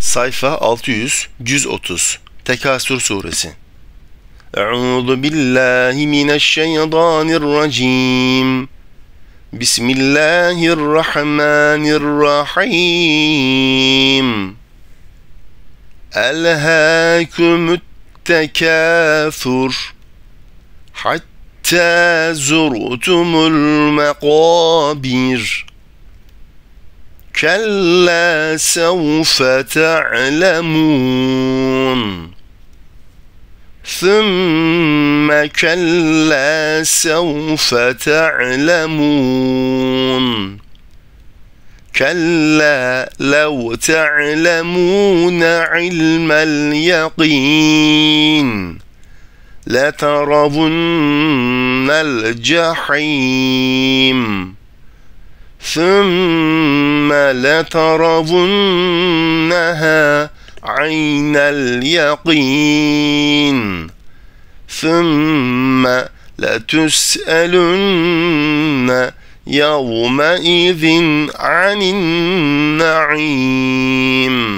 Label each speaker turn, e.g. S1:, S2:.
S1: Sayfa 600, Cüz 30, Tekasür Suresi. Euzu billahi mineşşeytanirracim. Bismillahirrahmanirrahim. Elhâkumut tekâthur. Hatta zurtumul mekâbir. كلا سوف تعلمون ثم كلا سوف تعلمون كلا لو تعلمون علم اليقين لترون الجحيم ثم ثم عين اليقين ثم لتسألن يومئذ عن النعيم